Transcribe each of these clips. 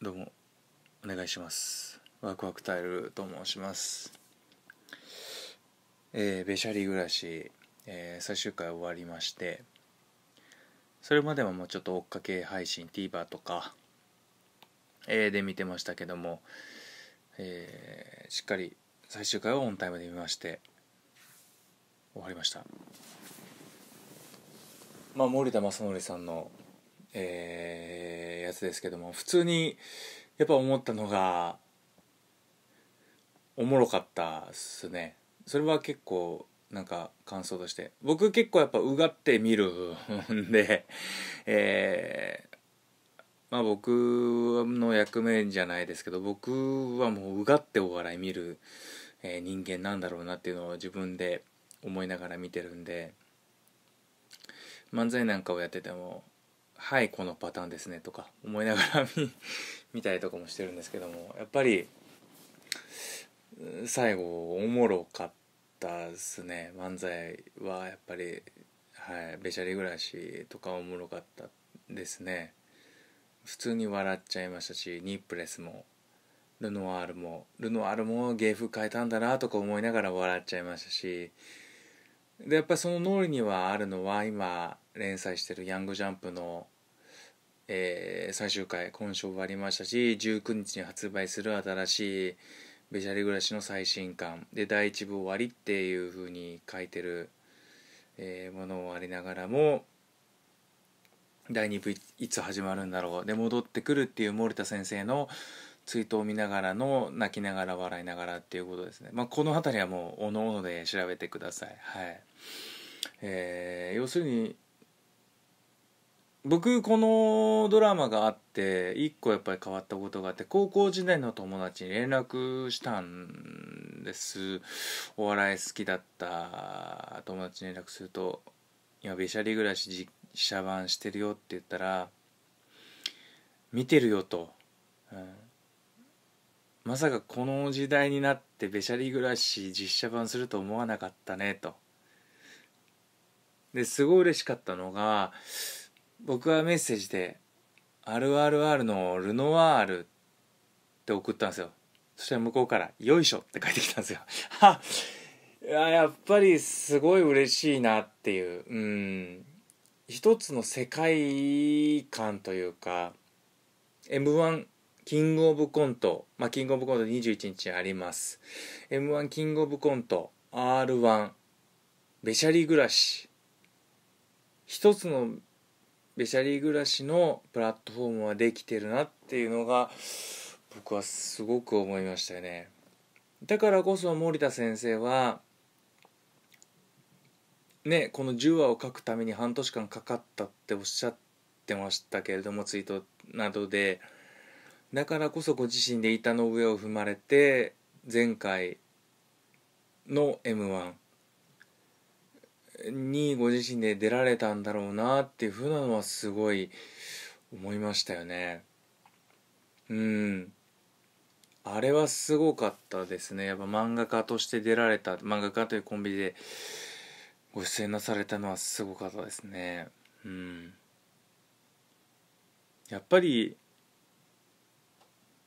どうもお願いしますワクワクタイルと申しますえー、べしゃり暮らし、えー、最終回終わりましてそれまではもうちょっと追っかけ配信 TVer とか、えー、で見てましたけども、えー、しっかり最終回をオンタイムで見まして終わりましたまあ森田正則さんのえー、やつですけども普通にやっぱ思ったのがおもろかったっすねそれは結構なんか感想として僕結構やっぱうがって見るんで、えー、まあ僕の役目じゃないですけど僕はもううがってお笑い見る、え人間なんだろうなっていうのを自分で思いながら見てるんで漫才なんかをやっててもはいこのパターンですね」とか思いながら 見たりとかもしてるんですけどもやっぱり最後おもろかったですね漫才はやっぱりはい「べしゃり暮らし」とかおもろかったですね普通に笑っちゃいましたしニップレスもルノワールもルノワールも芸風変えたんだなとか思いながら笑っちゃいましたしでやっぱりその脳裏にはあるのは今連載してる「ヤングジャンプの」えー、最終回今週終わりましたし19日に発売する新しい「ベジャリ暮らし」の最新刊で第1部終わりっていうふうに書いてる、えー、ものをありながらも第2部いつ始まるんだろうで戻ってくるっていう森田先生のツイートを見ながらの泣きながら笑いながらっていうことですね、まあ、この辺りはもうおのおので調べてくださいはいえー、要するに僕このドラマがあって一個やっぱり変わったことがあって高校時代の友達に連絡したんですお笑い好きだった友達に連絡すると「今べしゃり暮らし実写版してるよ」って言ったら「見てるよ」と。うんまさかこの時代になってべしゃり暮らし実写版すると思わなかったねとですごい嬉しかったのが僕はメッセージで「RRR のルノワール」って送ったんですよそしたら向こうから「よいしょ」って書ってきたんですよやっぱりすごい嬉しいなっていううん一つの世界観というか m 1キングオブコント、まあ、キングオブコント21日あります m 1キングオブコント r 1べしゃり暮らし一つのべしゃり暮らしのプラットフォームはできてるなっていうのが僕はすごく思いましたよねだからこそ森田先生はねこの10話を書くために半年間かかったっておっしゃってましたけれどもツイートなどで。だからこそご自身で板の上を踏まれて前回の m 1にご自身で出られたんだろうなっていうふうなのはすごい思いましたよねうんあれはすごかったですねやっぱ漫画家として出られた漫画家というコンビでご出演なされたのはすごかったですねうんやっぱり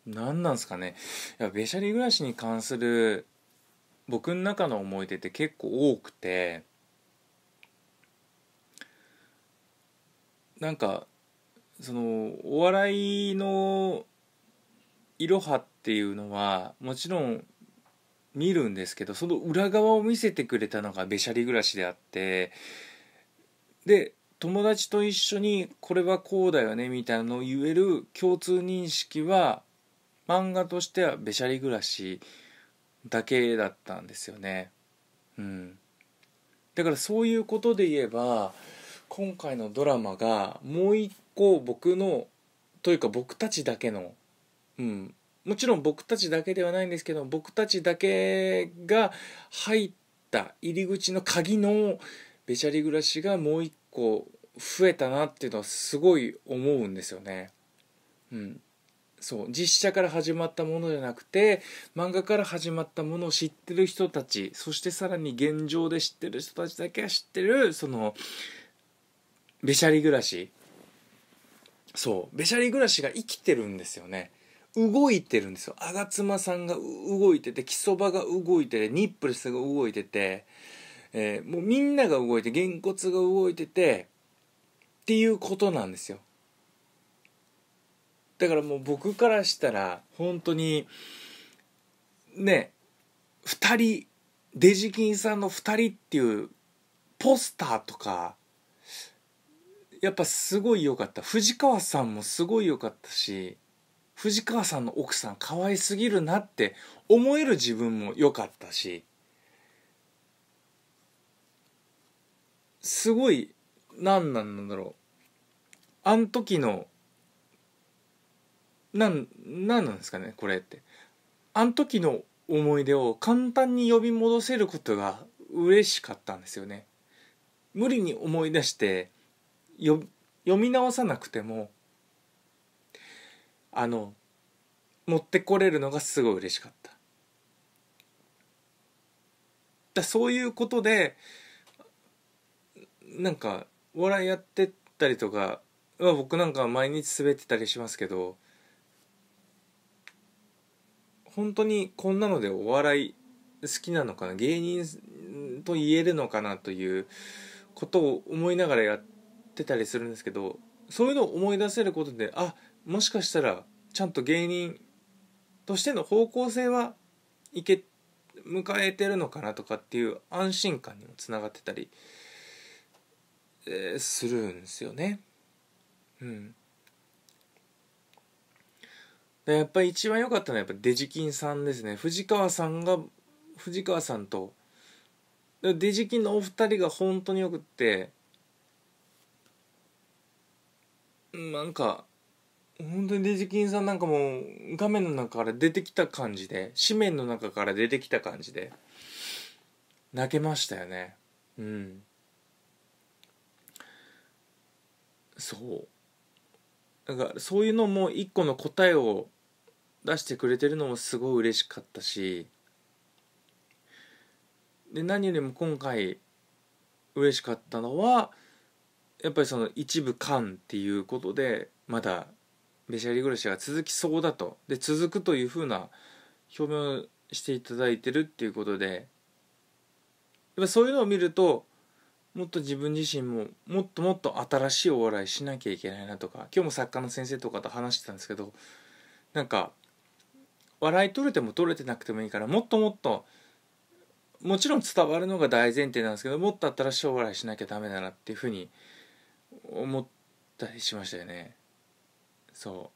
何なんすかねいやべしゃり暮らしに関する僕の中の思い出って結構多くてなんかそのお笑いのいろはっていうのはもちろん見るんですけどその裏側を見せてくれたのがべしゃり暮らしであってで友達と一緒にこれはこうだよねみたいなのを言える共通認識は漫画としては「べしゃり暮らし」だけだったんですよね。うん、だからそういうことで言えば今回のドラマがもう一個僕のというか僕たちだけの、うん、もちろん僕たちだけではないんですけど僕たちだけが入った入り口の鍵のべしゃり暮らしがもう一個増えたなっていうのはすごい思うんですよね。うん、そう実写から始まったものじゃなくて漫画から始まったものを知ってる人たちそしてさらに現状で知ってる人たちだけは知ってるそのべしゃり暮らしそうべしゃり暮らしが生きてるんですよね動いてるんですよ吾妻さんが動いてて木そばが動いててニップレスが動いてて、えー、もうみんなが動いてげんこつが動いててっていうことなんですよだからもう僕からしたら本当にね2人デジキンさんの2人っていうポスターとかやっぱすごい良かった藤川さんもすごい良かったし藤川さんの奥さん可愛すぎるなって思える自分も良かったしすごい何なんだろうあの時のなんなんなんですかねこれってあの時の思い出を簡単に呼び戻せることが嬉しかったんですよね無理に思い出して読み直さなくてもあの持ってこれるのがすごい嬉しかっただそういうことでなんかお笑いやってたりとか僕なんか毎日滑ってたりしますけど本当にこんなのでお笑い好きなのかな芸人と言えるのかなということを思いながらやってたりするんですけどそういうのを思い出せることであもしかしたらちゃんと芸人としての方向性はいけ迎えてるのかなとかっていう安心感にもつながってたり、えー、するんですよね。うん、やっぱり一番良かったのはやっぱデジキンさんですね藤川さんが藤川さんとデジキンのお二人が本当によくってなんか本当にデジキンさんなんかもう画面の中から出てきた感じで紙面の中から出てきた感じで泣けましたよねうんそうだからそういうのも一個の答えを出してくれてるのもすごい嬉しかったしで何よりも今回嬉しかったのはやっぱりその一部間っていうことでまだベシャリ暮らしが続きそうだとで続くというふうな表明をしていただいてるっていうことでやっぱそういうのを見るともっと自分自身ももっともっと新しいお笑いしなきゃいけないなとか今日も作家の先生とかと話してたんですけどなんか笑い取れても取れてなくてもいいからもっともっともちろん伝わるのが大前提なんですけどもっと新しいお笑いしなきゃダメだなっていうふうに思ったりしましたよねそ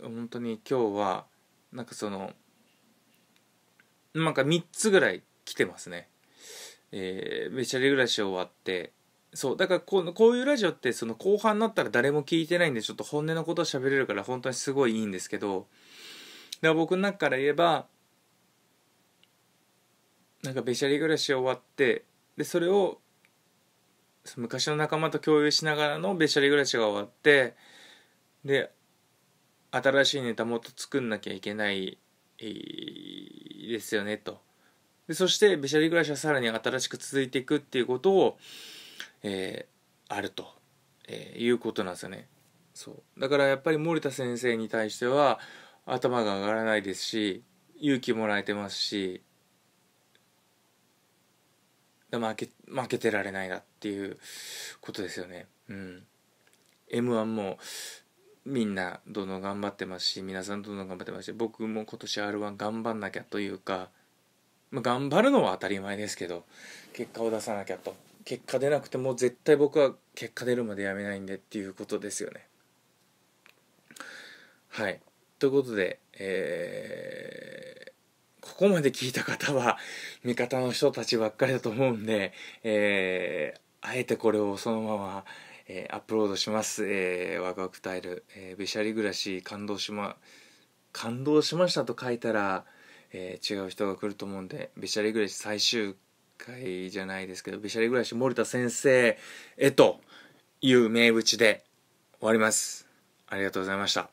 う本当に今日はなんかそのなんか3つぐらい来てますねえー、ベチャリ暮らし終わってそうだからこうこういうラジオってその後半になったら誰も聞いてないんでちょっと本音のことを喋れるから本当にすごいいいんですけどから僕の中から言えばなんかべしゃり暮らし終わってでそれを昔の仲間と共有しながらのべしゃり暮らしが終わってで新しいネタもっと作んなきゃいけないですよねとでそしてべしゃり暮らしはさらに新しく続いていくっていうことを、えー、あると、えー、いうことなんですよねそうだからやっぱり森田先生に対しては頭が上がらないですし勇気もらえてますし負け負けてられないなっていうことですよね。うん、m 1もみんなどんどん頑張ってますし皆さんどんどん頑張ってますし僕も今年 r 1頑張んなきゃというか、まあ、頑張るのは当たり前ですけど結果を出さなきゃと結果出なくても絶対僕は結果出るまでやめないんでっていうことですよね。はいということで、えー、ここまで聞いた方は味方の人たちばっかりだと思うんで、えー、あえてこれをそのまま、えー、アップロードします。えー、ワクワクタイル、えー、べしゃり暮らし、感動しま、感動しましたと書いたら、えー、違う人が来ると思うんで、べしゃり暮らし最終回じゃないですけど、べしゃり暮らし森田先生へという名打ちで終わります。ありがとうございました。